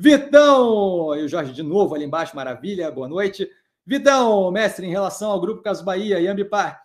Vitão! E o Jorge de novo ali embaixo, maravilha, boa noite. Vitão, mestre, em relação ao Grupo Caso Bahia e Ambipar,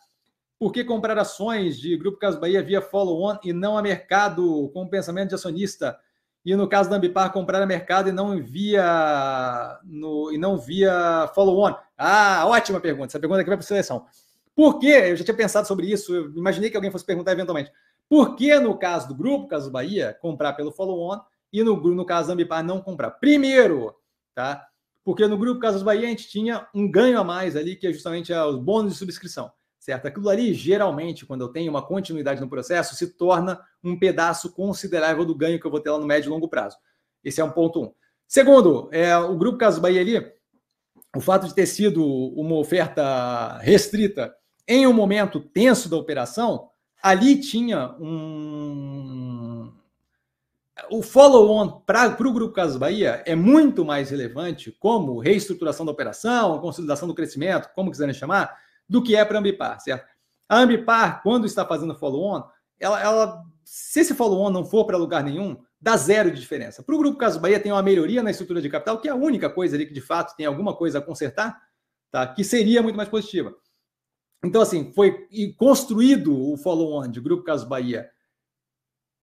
por que comprar ações de Grupo Caso Bahia via follow-on e não a mercado com pensamento de acionista? E no caso da Ambipar, comprar a mercado e não via, no, e não via follow-on? Ah, ótima pergunta. Essa pergunta aqui vai para a seleção. Por que? Eu já tinha pensado sobre isso, eu imaginei que alguém fosse perguntar eventualmente. Por que, no caso do grupo, caso Bahia, comprar pelo follow-on e no, no caso da Ambipar não comprar. Primeiro, tá? Porque no grupo Casas Bahia a gente tinha um ganho a mais ali, que é justamente ah, os bônus de subscrição, certo? Aquilo ali, geralmente, quando eu tenho uma continuidade no processo, se torna um pedaço considerável do ganho que eu vou ter lá no médio e longo prazo. Esse é um ponto um. Segundo, é, o grupo Casas Bahia ali, o fato de ter sido uma oferta restrita em um momento tenso da operação, ali tinha um, o follow-on para o Grupo Casas Bahia é muito mais relevante como reestruturação da operação, consolidação do crescimento, como quiserem chamar, do que é para a Ambipar, certo? A Ambipar, quando está fazendo follow-on, ela, ela, se esse follow-on não for para lugar nenhum, dá zero de diferença. Para o Grupo Casas Bahia tem uma melhoria na estrutura de capital, que é a única coisa ali que de fato tem alguma coisa a consertar, tá? que seria muito mais positiva. Então, assim, foi construído o follow-on de Grupo Casas Bahia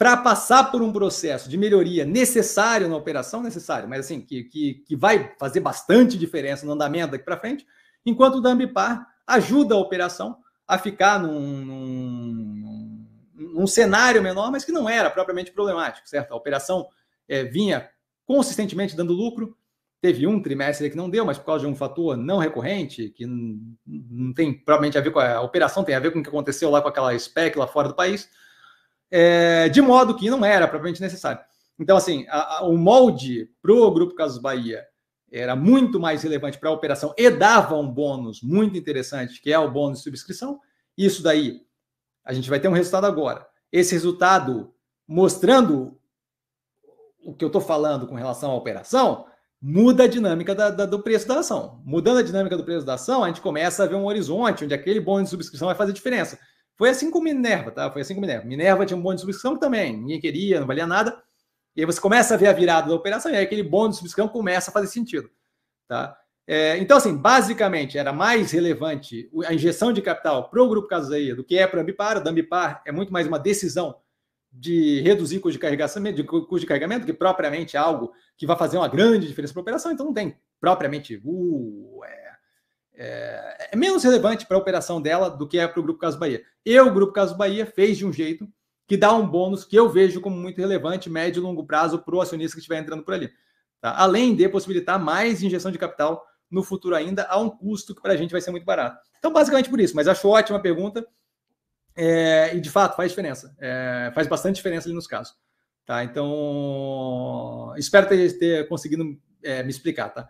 para passar por um processo de melhoria necessário na operação, necessário, mas assim, que, que, que vai fazer bastante diferença no andamento daqui para frente, enquanto o Dambipar ajuda a operação a ficar num, num, num, cenário menor, mas que não era propriamente problemático, certo? A operação é, vinha consistentemente dando lucro, teve um trimestre que não deu, mas por causa de um fator não recorrente, que não tem provavelmente a ver com a, a operação, tem a ver com o que aconteceu lá com aquela SPEC lá fora do país, é, de modo que não era propriamente necessário. Então, assim, a, a, o molde para o Grupo Casos Bahia era muito mais relevante para a operação e dava um bônus muito interessante, que é o bônus de subscrição. Isso daí, a gente vai ter um resultado agora. Esse resultado mostrando o que eu estou falando com relação à operação, muda a dinâmica da, da, do preço da ação. Mudando a dinâmica do preço da ação, a gente começa a ver um horizonte onde aquele bônus de subscrição vai fazer diferença. Foi assim com Minerva, tá? Foi assim com Minerva. Minerva tinha um bonde de subscrição também, ninguém queria, não valia nada. E aí você começa a ver a virada da operação e aí aquele bonde de subscrição começa a fazer sentido, tá? É, então, assim, basicamente, era mais relevante a injeção de capital para o Grupo Caseia do que é para a Ambipar. A Ambipar é muito mais uma decisão de reduzir custo de carregamento, de custo de carregamento que propriamente é algo que vai fazer uma grande diferença para a operação. Então, não tem propriamente uh, é, é, é, menos relevante para a operação dela do que é para o Grupo Caso Bahia. Eu, o Grupo Caso Bahia, fez de um jeito que dá um bônus que eu vejo como muito relevante, médio e longo prazo, para o acionista que estiver entrando por ali. Tá? Além de possibilitar mais injeção de capital no futuro ainda, a um custo que para a gente vai ser muito barato. Então, basicamente por isso, mas acho ótima a pergunta. É, e de fato faz diferença. É, faz bastante diferença ali nos casos. Tá? Então, espero ter, ter conseguido é, me explicar. Tá?